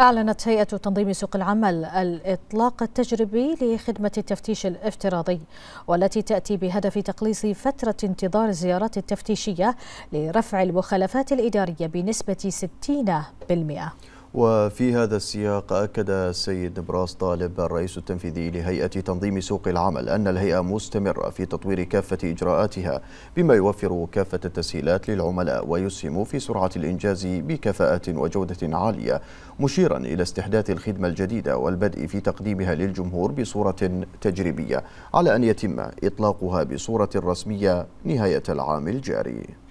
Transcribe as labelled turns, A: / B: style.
A: أعلنت هيئة تنظيم سوق العمل الإطلاق التجريبي
B: لخدمة التفتيش الافتراضي والتي تأتي بهدف تقليص فترة انتظار الزيارات التفتيشية لرفع المخالفات الإدارية بنسبة 60%.
C: وفي هذا السياق أكد السيد نبراس طالب الرئيس التنفيذي لهيئة تنظيم سوق العمل أن الهيئة مستمرة في تطوير كافة إجراءاتها بما يوفر كافة التسهيلات للعملاء ويسهم في سرعة الإنجاز بكفاءة وجودة عالية مشيرا إلى استحداث الخدمة الجديدة والبدء في تقديمها للجمهور بصورة تجريبية على أن يتم إطلاقها بصورة رسمية نهاية العام
D: الجاري